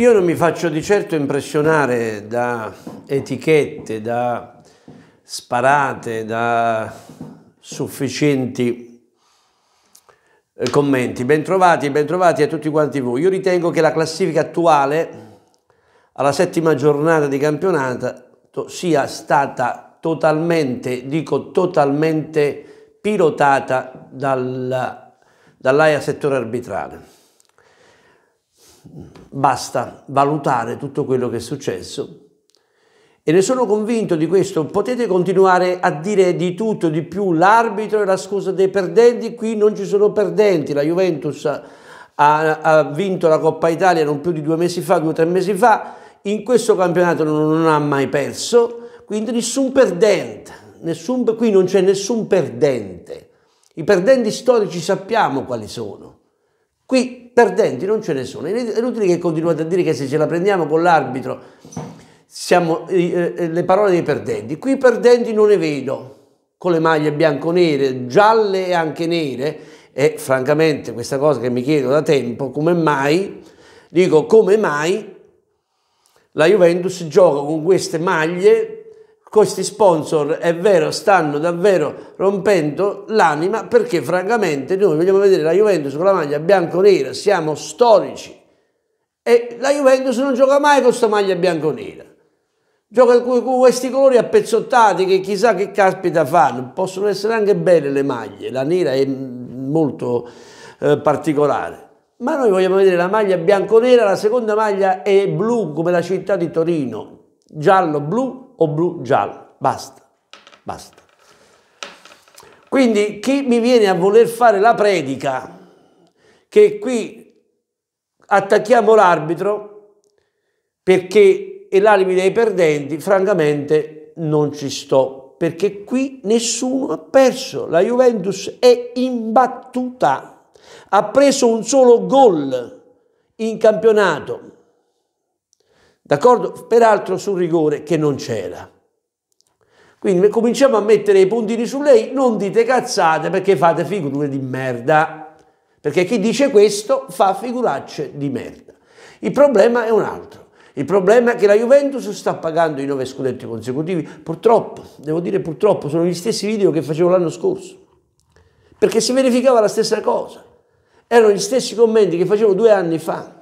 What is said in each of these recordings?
Io non mi faccio di certo impressionare da etichette, da sparate, da sufficienti eh, commenti. Bentrovati, bentrovati a tutti quanti voi. Io ritengo che la classifica attuale alla settima giornata di campionato sia stata totalmente, dico totalmente, pilotata dall'AIA settore arbitrale basta valutare tutto quello che è successo e ne sono convinto di questo. Potete continuare a dire di tutto, di più, l'arbitro è la scusa dei perdenti, qui non ci sono perdenti, la Juventus ha, ha vinto la Coppa Italia non più di due mesi fa, due o tre mesi fa, in questo campionato non, non ha mai perso, quindi nessun perdente, nessun, qui non c'è nessun perdente. I perdenti storici sappiamo quali sono. Qui perdenti non ce ne sono. È inutile che continuate a dire che se ce la prendiamo con l'arbitro siamo eh, eh, le parole dei perdenti. Qui perdenti non ne vedo, con le maglie bianco-nere, gialle e anche nere, e francamente questa cosa che mi chiedo da tempo, come mai, dico come mai la Juventus gioca con queste maglie questi sponsor, è vero, stanno davvero rompendo l'anima perché francamente noi vogliamo vedere la Juventus con la maglia bianco-nera, siamo storici e la Juventus non gioca mai con questa maglia bianco-nera. Gioca con questi colori appezzottati che chissà che caspita fanno, possono essere anche belle le maglie, la nera è molto eh, particolare. Ma noi vogliamo vedere la maglia bianco-nera, la seconda maglia è blu come la città di Torino, giallo-blu o blu-giallo. Basta, basta. Quindi chi mi viene a voler fare la predica che qui attacchiamo l'arbitro perché è l'alibi dei perdenti, francamente non ci sto, perché qui nessuno ha perso, la Juventus è imbattuta, ha preso un solo gol in campionato, d'accordo? Peraltro sul rigore che non c'era. Quindi cominciamo a mettere i puntini su lei, non dite cazzate perché fate figure di merda, perché chi dice questo fa figuracce di merda. Il problema è un altro. Il problema è che la Juventus sta pagando i nove scudetti consecutivi, purtroppo, devo dire purtroppo, sono gli stessi video che facevo l'anno scorso, perché si verificava la stessa cosa, erano gli stessi commenti che facevo due anni fa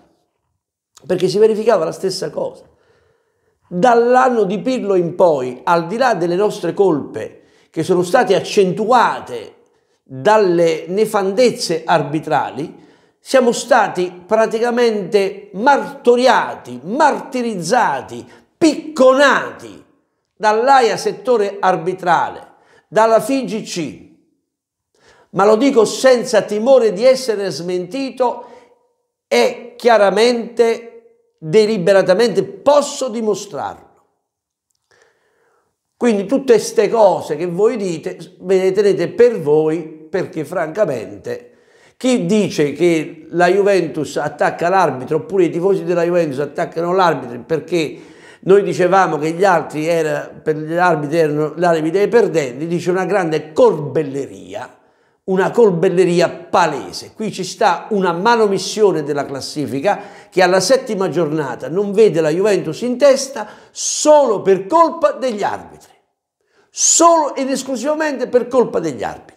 perché si verificava la stessa cosa. Dall'anno di Pirlo in poi, al di là delle nostre colpe, che sono state accentuate dalle nefandezze arbitrali, siamo stati praticamente martoriati, martirizzati, picconati dall'AIA settore arbitrale, dalla FIGC. Ma lo dico senza timore di essere smentito e chiaramente, deliberatamente posso dimostrarlo. Quindi tutte queste cose che voi dite ve le tenete per voi perché francamente chi dice che la Juventus attacca l'arbitro oppure i tifosi della Juventus attaccano l'arbitro perché noi dicevamo che gli altri era, per gli arbitri erano l'arbitro dei perdenti, dice una grande corbelleria una colbelleria palese. Qui ci sta una manomissione della classifica che alla settima giornata non vede la Juventus in testa solo per colpa degli arbitri. Solo ed esclusivamente per colpa degli arbitri.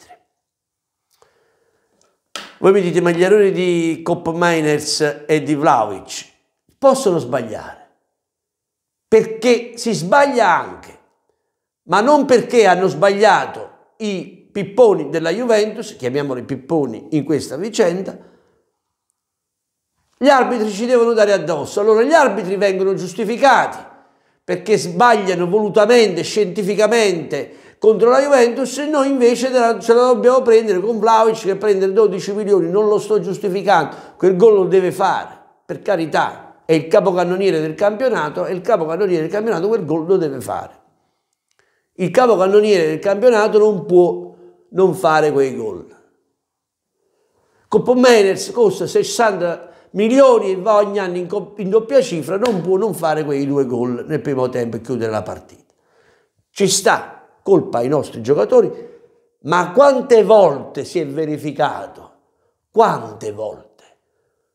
Voi mi dite, ma gli errori di Cop Miners e di Vlaovic possono sbagliare. Perché si sbaglia anche, ma non perché hanno sbagliato i pipponi della Juventus, chiamiamoli pipponi in questa vicenda, gli arbitri ci devono dare addosso. Allora gli arbitri vengono giustificati perché sbagliano volutamente, scientificamente contro la Juventus e noi invece ce la dobbiamo prendere con Vlaovic che prende 12 milioni, non lo sto giustificando, quel gol lo deve fare, per carità, è il capocannoniere del campionato e il capocannoniere del campionato quel gol lo deve fare il capocannoniere del campionato non può non fare quei gol. Coppa Meners costa 60 milioni e va ogni anno in, in, doppia cifra, non può non fare quei due gol nel primo tempo e chiudere la partita. Ci sta, colpa ai nostri giocatori, ma quante volte si è verificato? Quante volte?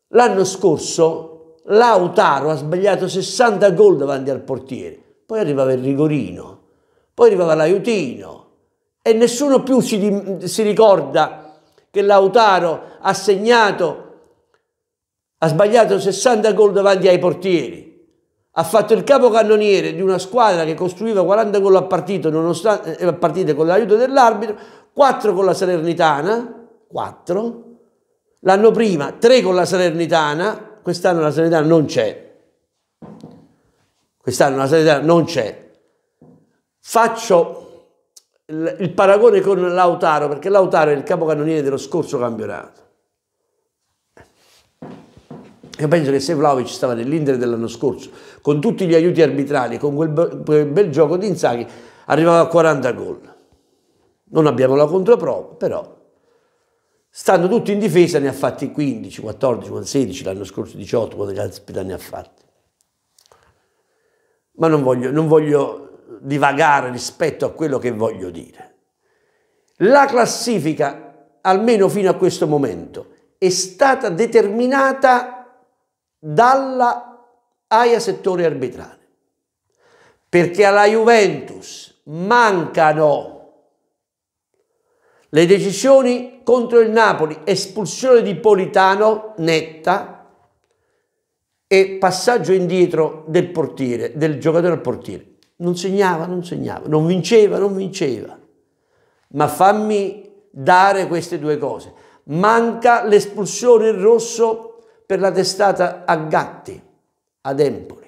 L'anno scorso Lautaro ha sbagliato 60 gol davanti al portiere, poi arrivava il rigorino, poi arrivava l'aiutino, e nessuno più si, si ricorda che Lautaro ha segnato, ha sbagliato 60 gol davanti ai portieri, ha fatto il capocannoniere di una squadra che costruiva 40 gol a, partito, nonostante, eh, a partita con l'aiuto dell'arbitro, 4 con la Salernitana, 4, l'anno prima 3 con la Salernitana, quest'anno la Salernitana non c'è, quest'anno la Salernitana non c'è. Faccio il paragone con Lautaro, perché Lautaro è il capocannoniere dello scorso campionato. Io penso che se Vlaovic stava nell'Inter dell'anno scorso, con tutti gli aiuti arbitrali, con quel bel, gioco di Inzaghi, arrivava a 40 gol. Non abbiamo la controprova, però stando tutti in difesa ne ha fatti 15, 14, 16, l'anno scorso 18, quando Caspita ne ha fatti. Ma non voglio, non voglio divagare rispetto a quello che voglio dire. La classifica, almeno fino a questo momento, è stata determinata dalla AIA settore arbitrale, perché alla Juventus mancano le decisioni contro il Napoli, espulsione di Politano netta, e passaggio indietro del portiere, del giocatore al portiere non segnava, non segnava, non vinceva, non vinceva. Ma fammi dare queste due cose. Manca l'espulsione in rosso per la testata a Gatti, ad Empoli.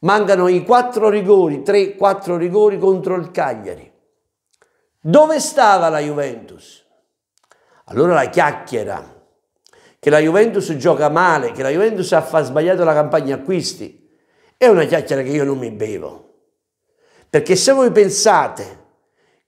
Mancano i quattro rigori, 3-4 rigori contro il Cagliari. Dove stava la Juventus? Allora la chiacchiera che la Juventus gioca male, che la Juventus ha sbagliato la campagna acquisti è una chiacchiera che io non mi bevo. Perché se voi pensate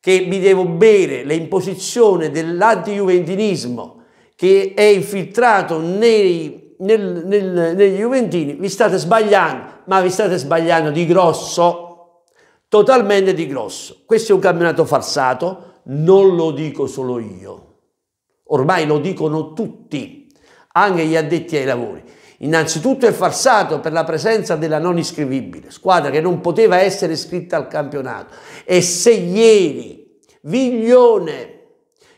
che mi devo bere l'imposizione dell'antigiuventinismo che è infiltrato nei, nel, nel, negli juventini, vi state sbagliando, ma vi state sbagliando di grosso, totalmente di grosso. Questo è un campionato falsato, non lo dico solo io, ormai lo dicono tutti, anche gli addetti ai lavori. Innanzitutto è falsato per la presenza della non iscrivibile, squadra che non poteva essere iscritta al campionato. E se ieri Viglione,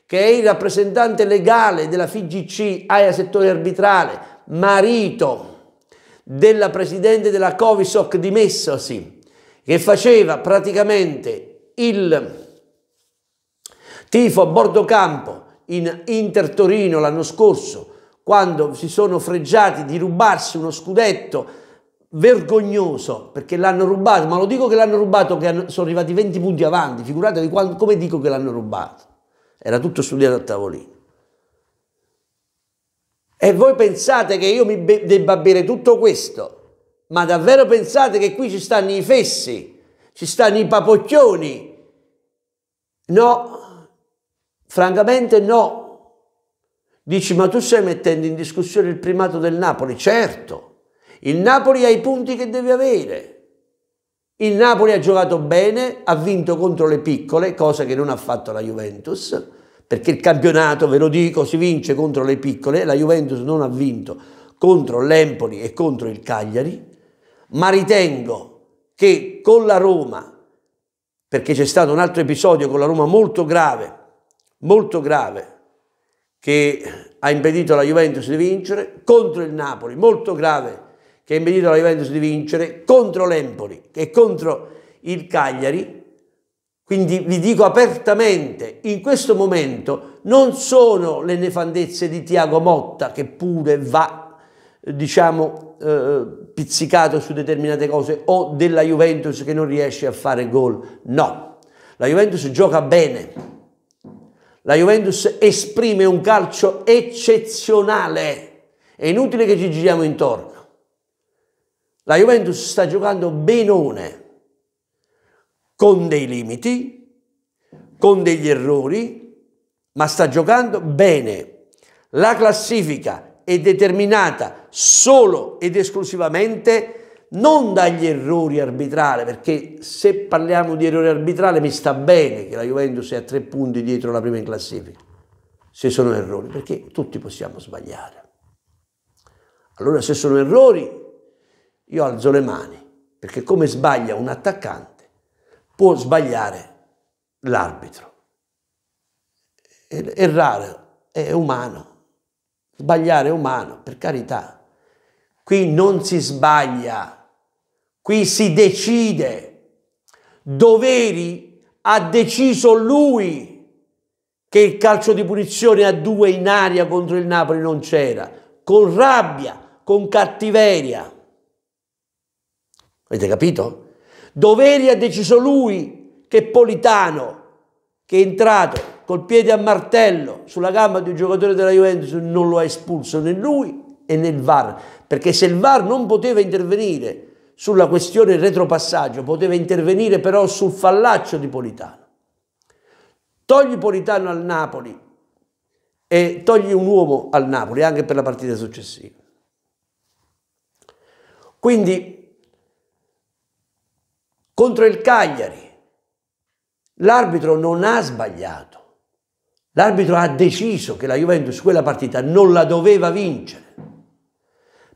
che è il rappresentante legale della FIGC, AIA settore arbitrale, marito della presidente della Covisoc dimessosi, che faceva praticamente il tifo a bordo campo in Inter Torino l'anno scorso quando si sono freggiati di rubarsi uno scudetto vergognoso perché l'hanno rubato, ma lo dico che l'hanno rubato che sono arrivati 20 punti avanti, figuratevi quando, come dico che l'hanno rubato. Era tutto studiato a tavolino. E voi pensate che io mi be- debba bere tutto questo? Ma davvero pensate che qui ci stanno i fessi, ci stanno i papocchioni? No, francamente no, Dici, ma tu stai mettendo in discussione il primato del Napoli? Certo, il Napoli ha i punti che deve avere. Il Napoli ha giocato bene, ha vinto contro le piccole, cosa che non ha fatto la Juventus, perché il campionato, ve lo dico, si vince contro le piccole, la Juventus non ha vinto contro l'Empoli e contro il Cagliari, ma ritengo che con la Roma, perché c'è stato un altro episodio con la Roma molto grave, molto grave, che ha impedito alla Juventus di vincere, contro il Napoli, molto grave, che ha impedito alla Juventus di vincere, contro l'Empoli e contro il Cagliari. Quindi vi dico apertamente, in questo momento non sono le nefandezze di Tiago Motta che pure va, diciamo, eh, pizzicato su determinate cose o della Juventus che non riesce a fare gol. No, la Juventus gioca bene, la Juventus esprime un calcio eccezionale. È inutile che ci giriamo intorno. La Juventus sta giocando benone, con dei limiti, con degli errori, ma sta giocando bene. La classifica è determinata solo ed esclusivamente non dagli errori arbitrali, perché se parliamo di errori arbitrali mi sta bene che la Juventus è a tre punti dietro la prima in classifica, se sono errori, perché tutti possiamo sbagliare. Allora se sono errori, io alzo le mani, perché come sbaglia un attaccante, può sbagliare l'arbitro. Errare è umano, sbagliare è umano, per carità. Qui non si sbaglia Qui si decide. Doveri ha deciso lui che il calcio di punizione a due in aria contro il Napoli non c'era, con rabbia, con cattiveria. Avete capito? Doveri ha deciso lui che Politano, che è entrato col piede a martello sulla gamba di un giocatore della Juventus, non lo ha espulso né lui e né il VAR, perché se il VAR non poteva intervenire sulla questione del retropassaggio, poteva intervenire però sul fallaccio di Politano. Togli Politano al Napoli e togli un uomo al Napoli anche per la partita successiva. Quindi contro il Cagliari l'arbitro non ha sbagliato. L'arbitro ha deciso che la Juventus quella partita non la doveva vincere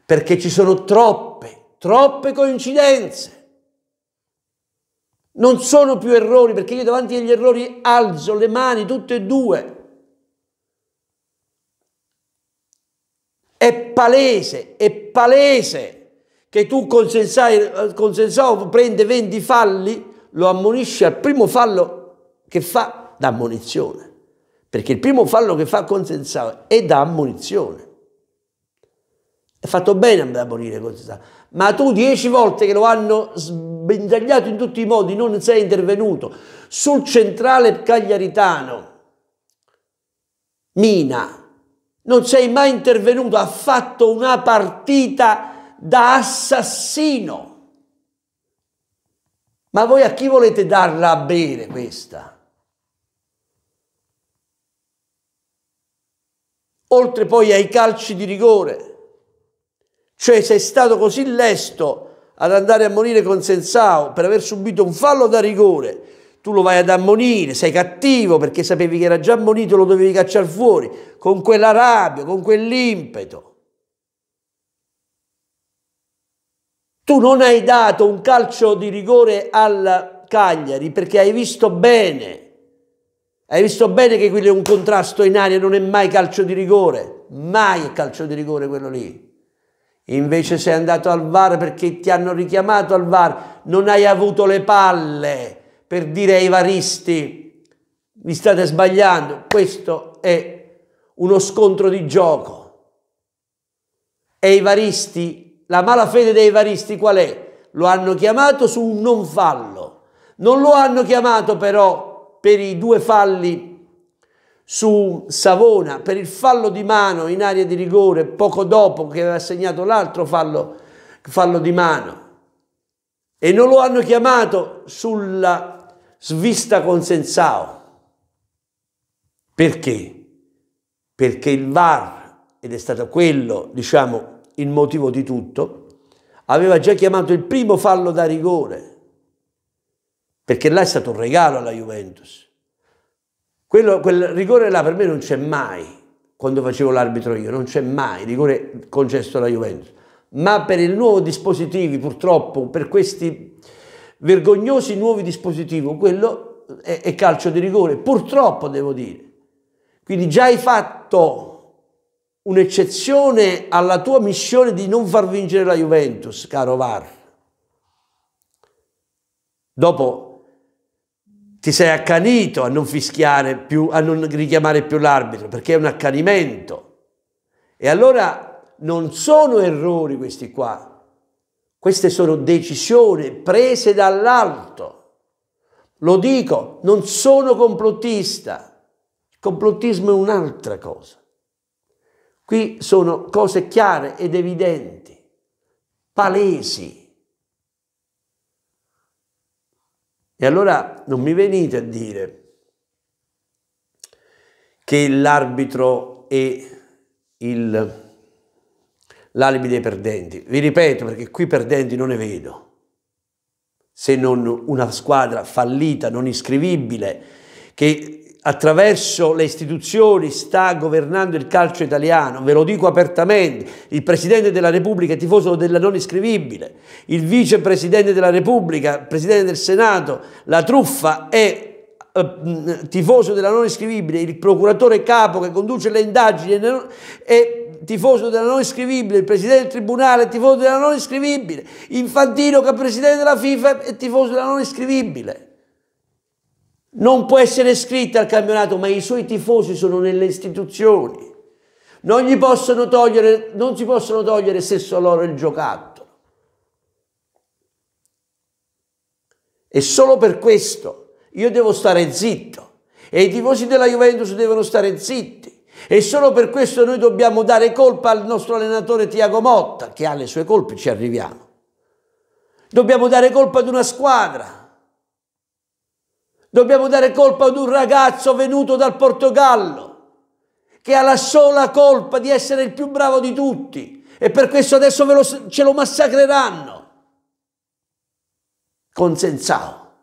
perché ci sono troppe troppe coincidenze. Non sono più errori perché io davanti agli errori alzo le mani tutte e due. È palese, è palese che tu consensato prende 20 falli, lo ammonisci al primo fallo che fa da ammonizione. Perché il primo fallo che fa consensato è da ammonizione. È fatto bene a ammonire consensato ma tu dieci volte che lo hanno sbentagliato in tutti i modi non sei intervenuto. Sul centrale cagliaritano, Mina, non sei mai intervenuto, ha fatto una partita da assassino. Ma voi a chi volete darla a bere questa? Oltre poi ai calci di rigore cioè sei stato così lesto ad andare a morire con Sensao per aver subito un fallo da rigore, tu lo vai ad ammonire, sei cattivo perché sapevi che era già ammonito, e lo dovevi cacciare fuori, con quella rabbia, con quell'impeto. Tu non hai dato un calcio di rigore al Cagliari perché hai visto bene. Hai visto bene che quello è un contrasto in aria, non è mai calcio di rigore. Mai è calcio di rigore quello lì. Invece sei andato al VAR perché ti hanno richiamato al VAR, non hai avuto le palle per dire ai varisti vi state sbagliando, questo è uno scontro di gioco. E i varisti, la malafede dei varisti qual è? Lo hanno chiamato su un non fallo, non lo hanno chiamato però per i due falli su Savona per il fallo di mano in area di rigore poco dopo che aveva segnato l'altro fallo, fallo di mano e non lo hanno chiamato sulla svista con Sensao. Perché? Perché il VAR, ed è stato quello, diciamo, il motivo di tutto, aveva già chiamato il primo fallo da rigore, perché là è stato un regalo alla Juventus quello, quel rigore là per me non c'è mai, quando facevo l'arbitro io, non c'è mai rigore concesso alla Juventus. Ma per il nuovo dispositivo, purtroppo, per questi vergognosi nuovi dispositivi, quello è, è calcio di rigore, purtroppo devo dire. Quindi già hai fatto un'eccezione alla tua missione di non far vincere la Juventus, caro Var. Dopo ti sei accanito a non fischiare più, a non richiamare più l'arbitro, perché è un accanimento. E allora non sono errori questi qua, queste sono decisioni prese dall'alto. Lo dico, non sono complottista. Il complottismo è un'altra cosa. Qui sono cose chiare ed evidenti, palesi. E allora non mi venite a dire che l'arbitro è l'alibi dei perdenti. Vi ripeto perché qui perdenti non ne vedo. Se non una squadra fallita, non iscrivibile, che attraverso le istituzioni sta governando il calcio italiano, ve lo dico apertamente, il Presidente della Repubblica è tifoso della non iscrivibile, il Vicepresidente della Repubblica, Presidente del Senato, la truffa è eh, tifoso della non iscrivibile, il procuratore capo che conduce le indagini è tifoso della non iscrivibile, il presidente del tribunale è tifoso della non iscrivibile, Infantino che è presidente della FIFA è tifoso della non iscrivibile non può essere iscritta al campionato, ma i suoi tifosi sono nelle istituzioni. Non, gli possono togliere, non si possono togliere stesso loro il giocattolo. E solo per questo io devo stare zitto. E i tifosi della Juventus devono stare zitti. E solo per questo noi dobbiamo dare colpa al nostro allenatore Tiago Motta, che ha le sue colpe, ci arriviamo. Dobbiamo dare colpa ad una squadra Dobbiamo dare colpa ad un ragazzo venuto dal Portogallo che ha la sola colpa di essere il più bravo di tutti e per questo adesso lo, ce lo massacreranno. Consensao.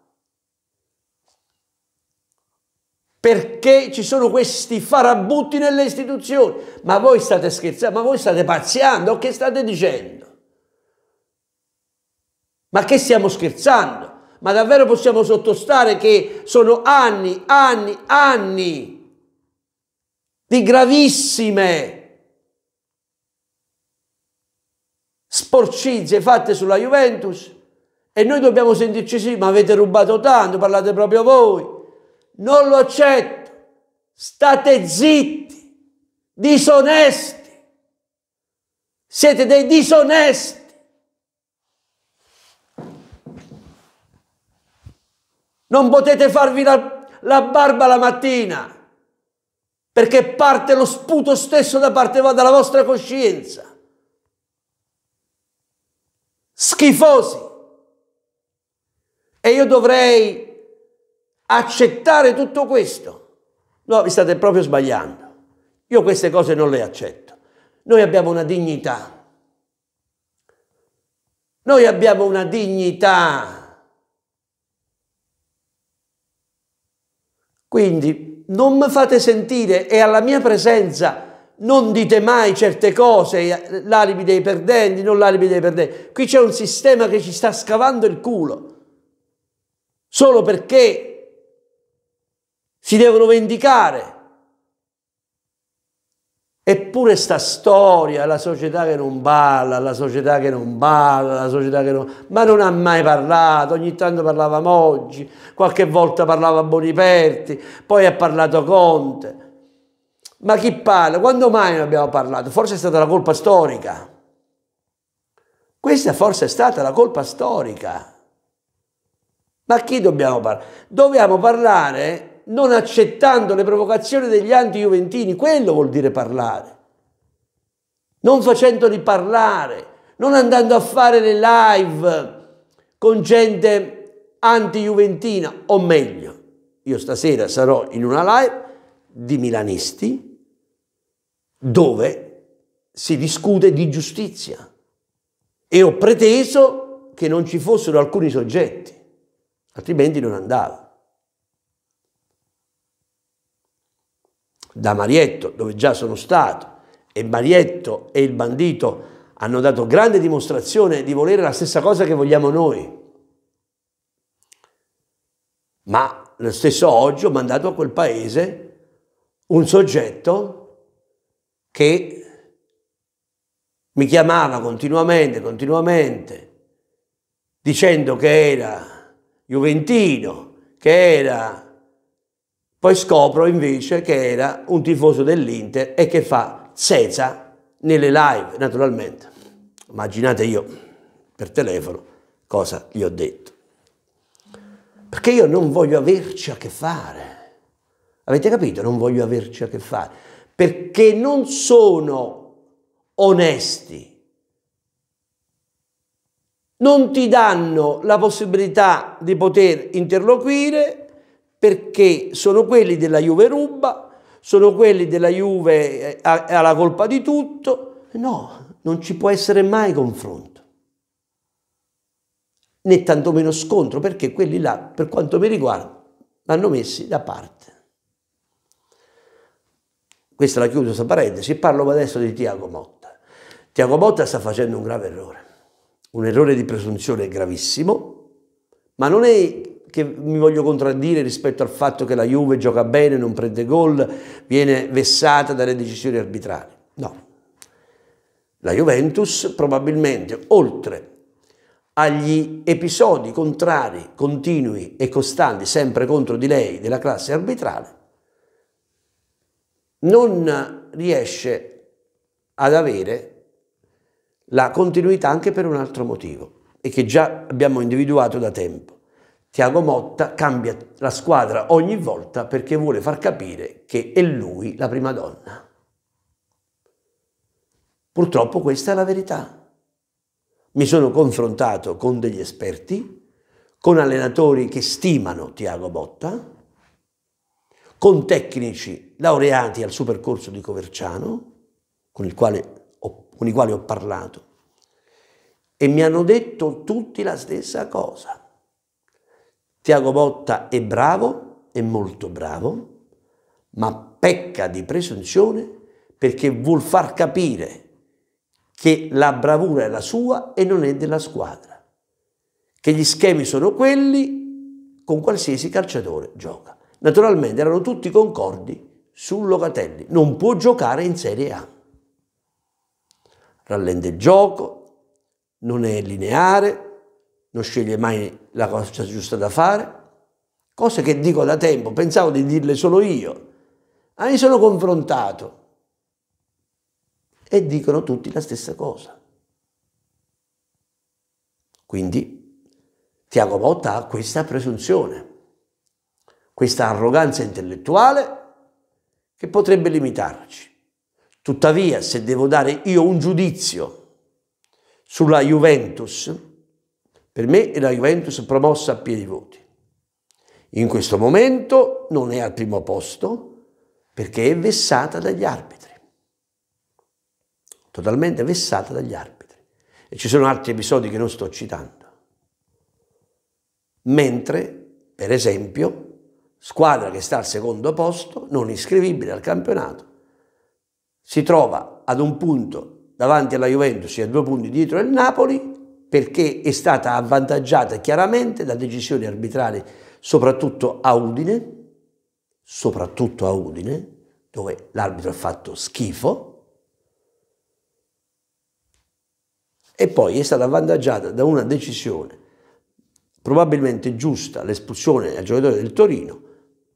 Perché ci sono questi farabutti nelle istituzioni? Ma voi state scherzando? Ma voi state pazziando? Che state dicendo? Ma che stiamo scherzando? ma davvero possiamo sottostare che sono anni, anni, anni di gravissime sporcizie fatte sulla Juventus e noi dobbiamo sentirci sì, ma avete rubato tanto, parlate proprio voi, non lo accetto, state zitti, disonesti, siete dei disonesti. Non potete farvi la, la barba la mattina perché parte lo sputo stesso da parte dalla vostra coscienza. Schifosi. E io dovrei accettare tutto questo. No, vi state proprio sbagliando. Io queste cose non le accetto. Noi abbiamo una dignità. Noi abbiamo una dignità Quindi non mi fate sentire e alla mia presenza non dite mai certe cose, eh, l'alibi dei perdenti, non l'alibi dei perdenti. Qui c'è un sistema che ci sta scavando il culo, solo perché si devono vendicare Eppure sta storia, la società che non parla, la società che non parla, la società che non... Ma non ha mai parlato, ogni tanto parlava Moggi, qualche volta parlava Boniperti, poi ha parlato Conte. Ma chi parla? Quando mai non abbiamo parlato? Forse è stata la colpa storica. Questa forse è stata la colpa storica. Ma chi dobbiamo parlare? Dobbiamo parlare non accettando le provocazioni degli anti-juventini, quello vuol dire parlare. Non facendoli parlare, non andando a fare le live con gente anti-juventina, o meglio, io stasera sarò in una live di milanisti dove si discute di giustizia e ho preteso che non ci fossero alcuni soggetti, altrimenti non andavo. da Marietto, dove già sono stato, e Marietto e il bandito hanno dato grande dimostrazione di volere la stessa cosa che vogliamo noi. Ma lo stesso oggi ho mandato a quel paese un soggetto che mi chiamava continuamente, continuamente, dicendo che era juventino, che era poi scopro invece che era un tifoso dell'Inter e che fa senza nelle live, naturalmente. Immaginate io, per telefono, cosa gli ho detto. Perché io non voglio averci a che fare. Avete capito? Non voglio averci a che fare. Perché non sono onesti. Non ti danno la possibilità di poter interloquire perché sono quelli della Juve ruba, sono quelli della Juve eh, ha la colpa di tutto. No, non ci può essere mai confronto né tantomeno scontro, perché quelli là, per quanto mi riguarda, vanno messi da parte. Questa la chiudo questa parentesi, parlo adesso di Tiago Motta. Tiago Motta sta facendo un grave errore, un errore di presunzione gravissimo, ma non è che mi voglio contraddire rispetto al fatto che la Juve gioca bene, non prende gol, viene vessata dalle decisioni arbitrali. No. La Juventus probabilmente, oltre agli episodi contrari, continui e costanti, sempre contro di lei, della classe arbitrale, non riesce ad avere la continuità anche per un altro motivo e che già abbiamo individuato da tempo. Tiago Motta cambia la squadra ogni volta perché vuole far capire che è lui la prima donna. Purtroppo questa è la verità. Mi sono confrontato con degli esperti, con allenatori che stimano Tiago Motta, con tecnici laureati al supercorso di Coverciano, con, quale ho, con i quali ho parlato, e mi hanno detto tutti la stessa cosa Tiago Motta è bravo, è molto bravo, ma pecca di presunzione perché vuol far capire che la bravura è la sua e non è della squadra, che gli schemi sono quelli con qualsiasi calciatore gioca. Naturalmente erano tutti concordi su Locatelli, non può giocare in Serie A. Rallende il gioco, non è lineare, non sceglie mai la cosa giusta da fare, cose che dico da tempo, pensavo di dirle solo io, ma mi sono confrontato e dicono tutti la stessa cosa. Quindi Tiago Motta ha questa presunzione, questa arroganza intellettuale che potrebbe limitarci. Tuttavia, se devo dare io un giudizio sulla Juventus, per me è la Juventus promossa a piedi voti. In questo momento non è al primo posto perché è vessata dagli arbitri. Totalmente vessata dagli arbitri. E ci sono altri episodi che non sto citando. Mentre, per esempio, squadra che sta al secondo posto, non iscrivibile al campionato, si trova ad un punto davanti alla Juventus e a due punti dietro il Napoli perché è stata avvantaggiata chiaramente da decisioni arbitrali, soprattutto a Udine, soprattutto a Udine, dove l'arbitro ha fatto schifo, e poi è stata avvantaggiata da una decisione probabilmente giusta, l'espulsione al giocatore del Torino,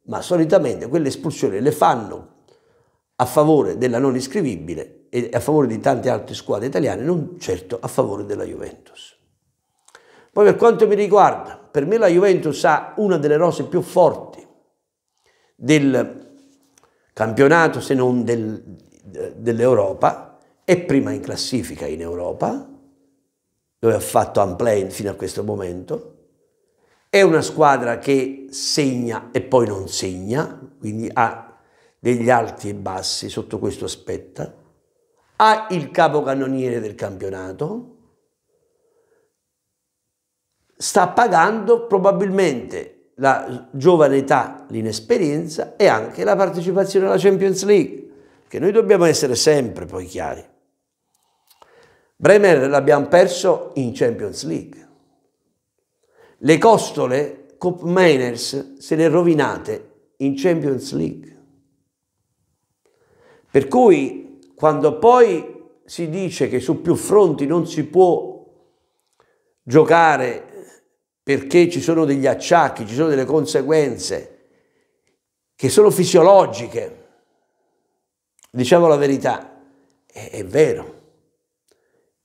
ma solitamente quelle espulsioni le fanno a favore della non iscrivibile e a favore di tante altre squadre italiane, non certo a favore della Juventus. Poi per quanto mi riguarda, per me la Juventus ha una delle rose più forti del campionato, se non del, dell'Europa, è prima in classifica in Europa, dove ha fatto unplay fino a questo momento, è una squadra che segna e poi non segna, quindi ha degli alti e bassi sotto questo aspetto ha il capocannoniere del campionato, sta pagando probabilmente la giovane età, l'inesperienza e anche la partecipazione alla Champions League, che noi dobbiamo essere sempre poi chiari. Bremer l'abbiamo perso in Champions League. Le costole Cop Miners se le rovinate in Champions League. Per cui quando poi si dice che su più fronti non si può giocare perché ci sono degli acciacchi, ci sono delle conseguenze che sono fisiologiche, diciamo la verità, è, è vero,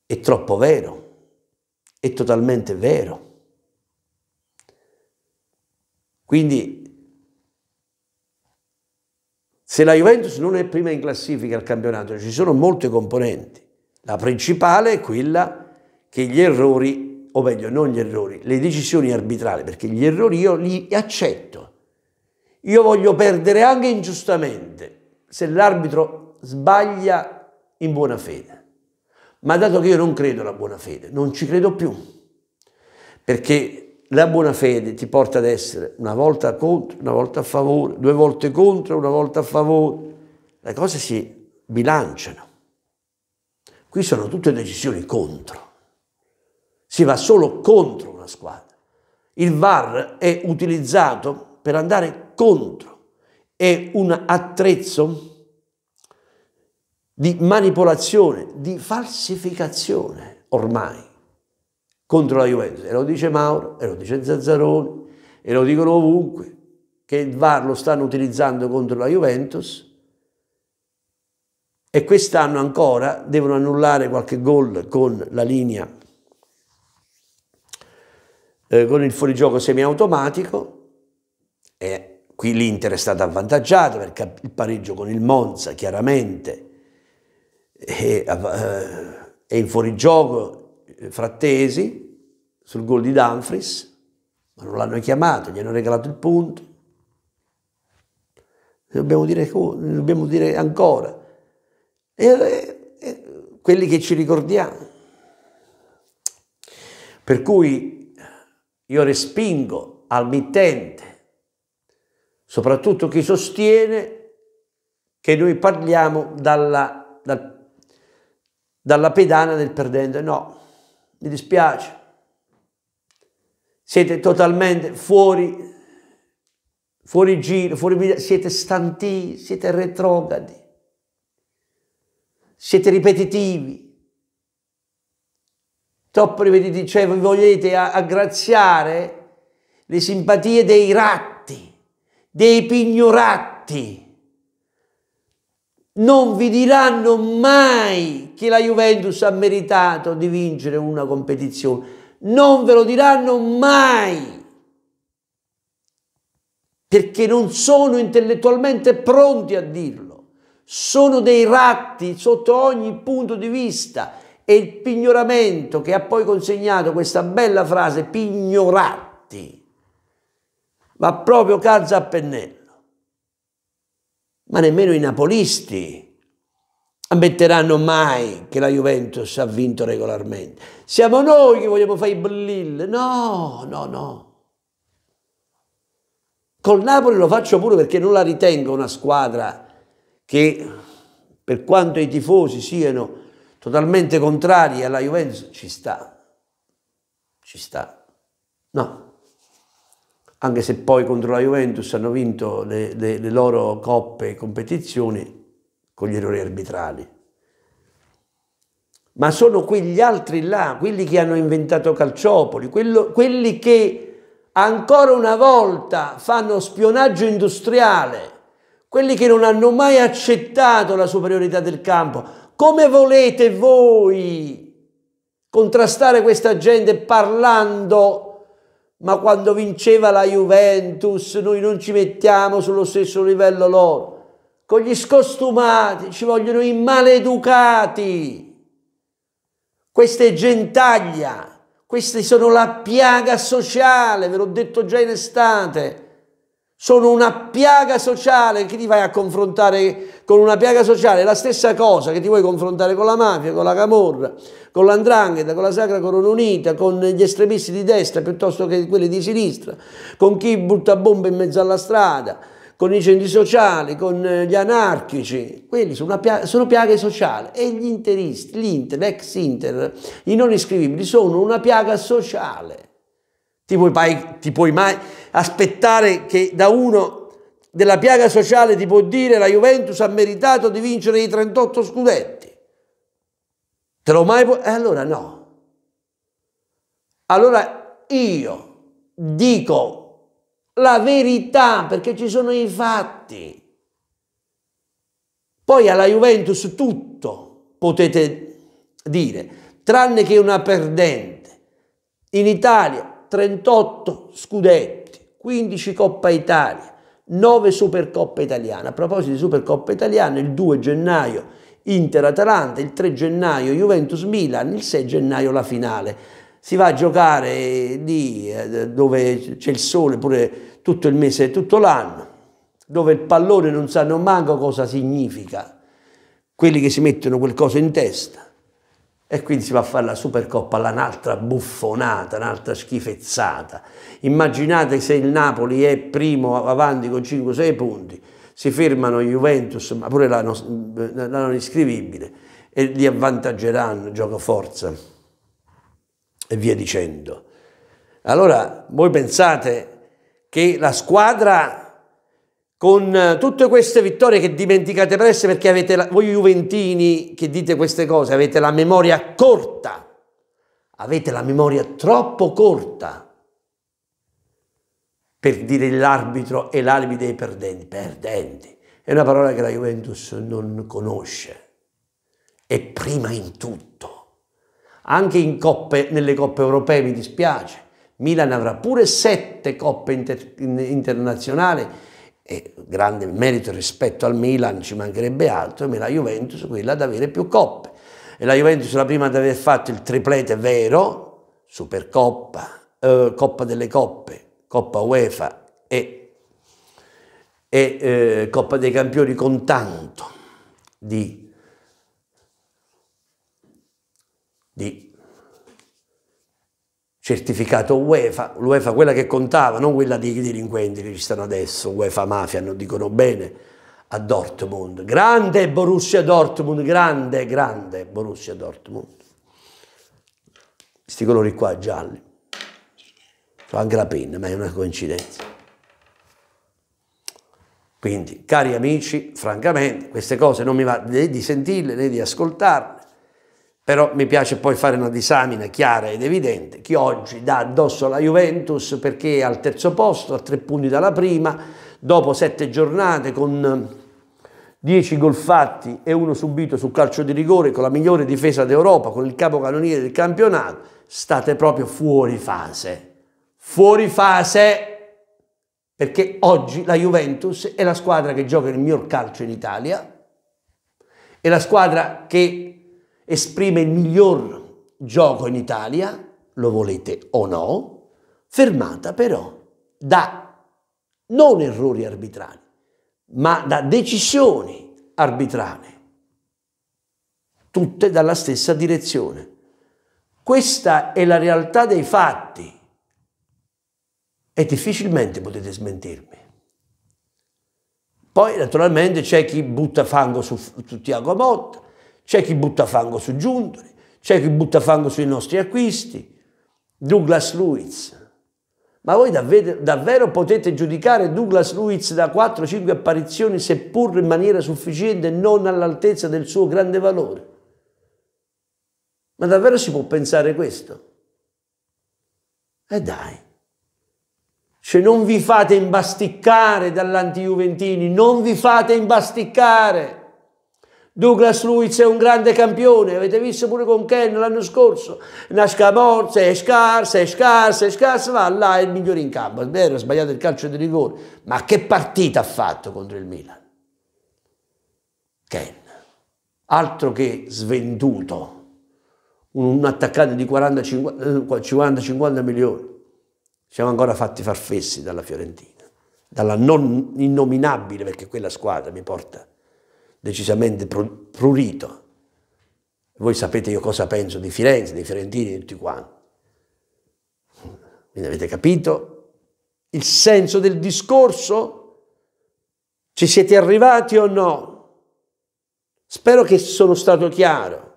è troppo vero, è totalmente vero. Quindi se la Juventus non è prima in classifica al campionato, ci sono molte componenti. La principale è quella che gli errori, o meglio non gli errori, le decisioni arbitrali, perché gli errori io li accetto. Io voglio perdere anche ingiustamente se l'arbitro sbaglia in buona fede. Ma dato che io non credo alla buona fede, non ci credo più. Perché la buona fede ti porta ad essere una volta contro, una volta a favore, due volte contro, una volta a favore. Le cose si bilanciano. Qui sono tutte decisioni contro. Si va solo contro una squadra. Il VAR è utilizzato per andare contro. È un attrezzo di manipolazione, di falsificazione ormai contro la Juventus. E lo dice Mauro, e lo dice Zazzaroni, e lo dicono ovunque, che il VAR lo stanno utilizzando contro la Juventus e quest'anno ancora devono annullare qualche gol con la linea, eh, con il fuorigioco semiautomatico. E qui l'Inter è stata avvantaggiata perché il pareggio con il Monza chiaramente è, è eh, in fuorigioco Frattesi sul gol di Danfris, ma non l'hanno chiamato, gli hanno regalato il punto. Dobbiamo dire, dobbiamo dire ancora. E, e, quelli che ci ricordiamo. Per cui io respingo al mittente, soprattutto chi sostiene che noi parliamo dalla, dal, dalla pedana del perdente. No, mi dispiace, siete totalmente fuori, fuori giro, fuori, siete stanti, siete retrogradi, siete ripetitivi. Troppo ripetitivi, cioè vi volete aggraziare le simpatie dei ratti, dei pignoratti non vi diranno mai che la Juventus ha meritato di vincere una competizione. Non ve lo diranno mai perché non sono intellettualmente pronti a dirlo. Sono dei ratti sotto ogni punto di vista e il pignoramento che ha poi consegnato questa bella frase pignorati va proprio calza a pennello ma nemmeno i napolisti ammetteranno mai che la Juventus ha vinto regolarmente. Siamo noi che vogliamo fare i blill. No, no, no. Col Napoli lo faccio pure perché non la ritengo una squadra che, per quanto i tifosi siano totalmente contrari alla Juventus, ci sta. Ci sta. No anche se poi contro la Juventus hanno vinto le, le, le loro coppe e competizioni con gli errori arbitrali. Ma sono quegli altri là, quelli che hanno inventato Calciopoli, quello, quelli che ancora una volta fanno spionaggio industriale, quelli che non hanno mai accettato la superiorità del campo. Come volete voi contrastare questa gente parlando ma quando vinceva la Juventus noi non ci mettiamo sullo stesso livello loro. Con gli scostumati ci vogliono i maleducati. Queste è gentaglia, queste sono la piaga sociale, ve l'ho detto già in estate sono una piaga sociale, che ti vai a confrontare con una piaga sociale? È la stessa cosa che ti vuoi confrontare con la mafia, con la camorra, con l'andrangheta, con la Sacra Corona Unita, con gli estremisti di destra piuttosto che quelli di sinistra, con chi butta bombe in mezzo alla strada, con i centri sociali, con eh, gli anarchici, quelli sono, piaga, sono piaghe sociali e gli interisti, l'Inter, l'ex Inter, i non iscrivibili sono una piaga sociale. Ti puoi, mai, ti puoi mai aspettare che da uno della piaga sociale ti può dire la Juventus ha meritato di vincere i 38 scudetti? Te lo mai puoi? Eh, allora no. Allora io dico la verità perché ci sono i fatti. Poi alla Juventus tutto potete dire, tranne che una perdente. In Italia 38 scudetti, 15 Coppa Italia, 9 Supercoppa Italiana. A proposito di Supercoppa Italiana, il 2 gennaio Inter-Atalanta, il 3 gennaio Juventus-Milan, il 6 gennaio la finale. Si va a giocare lì eh, dove c'è il sole pure tutto il mese, tutto l'anno, dove il pallone non sa non manco cosa significa, quelli che si mettono qualcosa in testa. E quindi si va a fare la Supercoppa là, un'altra buffonata, un'altra schifezzata. Immaginate se il Napoli è primo avanti con 5-6 punti, si fermano Juventus, ma pure la, la non iscrivibile, e li avvantaggeranno, gioco forza, e via dicendo. Allora, voi pensate che la squadra con eh, tutte queste vittorie che dimenticate presto perché avete la, voi Juventini che dite queste cose avete la memoria corta, avete la memoria troppo corta per dire l'arbitro e l'alibi dei perdenti, perdenti. È una parola che la Juventus non conosce. e prima in tutto. Anche in coppe, nelle coppe europee mi dispiace. Milan avrà pure sette coppe inter, internazionali e grande merito e rispetto al Milan, ci mancherebbe altro, ma la Juventus quella ad avere più coppe. E la Juventus la prima ad aver fatto il triplete vero, Supercoppa, eh, Coppa delle Coppe, Coppa UEFA e, e eh, Coppa dei Campioni con tanto di, di certificato UEFA, l'UEFA quella che contava, non quella dei delinquenti che ci stanno adesso, UEFA mafia, non dicono bene, a Dortmund. Grande Borussia Dortmund, grande, grande Borussia Dortmund. Questi colori qua gialli. Ho anche la penna, ma è una coincidenza. Quindi, cari amici, francamente, queste cose non mi va né di sentirle né di ascoltarle però mi piace poi fare una disamina chiara ed evidente, chi oggi dà addosso alla Juventus perché è al terzo posto, a tre punti dalla prima, dopo sette giornate con eh, dieci gol fatti e uno subito sul calcio di rigore, con la migliore difesa d'Europa, con il capocannoniere del campionato, state proprio fuori fase. Fuori fase! Perché oggi la Juventus è la squadra che gioca il miglior calcio in Italia, è la squadra che esprime il miglior gioco in Italia, lo volete o no, fermata però da non errori arbitrali, ma da decisioni arbitrali, tutte dalla stessa direzione. Questa è la realtà dei fatti e difficilmente potete smentirmi. Poi naturalmente c'è chi butta fango su, su Tiago Motta, c'è chi butta fango su Giuntoli, c'è chi butta fango sui nostri acquisti, Douglas Luiz. Ma voi davvero, davvero potete giudicare Douglas Luiz da 4-5 apparizioni seppur in maniera sufficiente e non all'altezza del suo grande valore? Ma davvero si può pensare questo? E eh dai, cioè non vi fate imbasticcare dall'anti-juventini, non vi fate imbasticcare! Douglas Luiz è un grande campione, avete visto pure con Ken l'anno scorso, nasca morsa, è scarsa, è scarsa, è scarsa, va là, è il migliore in campo, è vero, ha sbagliato il calcio di rigore, ma che partita ha fatto contro il Milan? Ken, altro che svenduto, un attaccante di 40-50 eh, milioni, siamo ancora fatti farfessi dalla Fiorentina, dalla non innominabile, perché quella squadra mi porta decisamente prurito. Voi sapete io cosa penso di Firenze, dei Fiorentini, di tutti quanti. Quindi avete capito il senso del discorso? Ci siete arrivati o no? Spero che sono stato chiaro.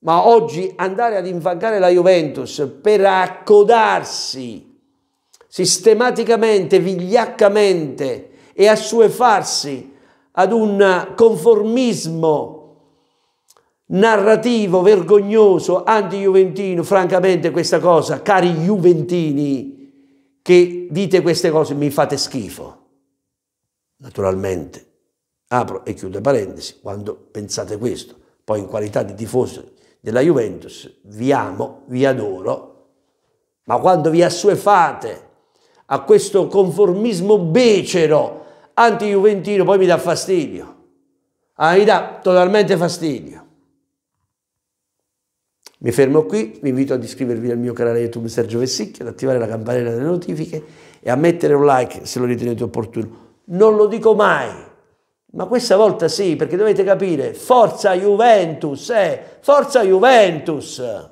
Ma oggi andare ad invagare la Juventus per accodarsi sistematicamente, vigliaccamente e assuefarsi ad un conformismo narrativo vergognoso anti-juventino, francamente questa cosa, cari juventini che dite queste cose mi fate schifo. Naturalmente, apro e chiudo parentesi, quando pensate questo, poi in qualità di tifoso della Juventus vi amo, vi adoro, ma quando vi assuefate a questo conformismo becero anti-juventino poi mi dà fastidio. Ah, mi dà totalmente fastidio. Mi fermo qui, vi invito ad iscrivervi al mio canale YouTube Sergio Vessicchio, ad attivare la campanella delle notifiche e a mettere un like se lo ritenete opportuno. Non lo dico mai, ma questa volta sì, perché dovete capire, forza Juventus, eh, forza Juventus!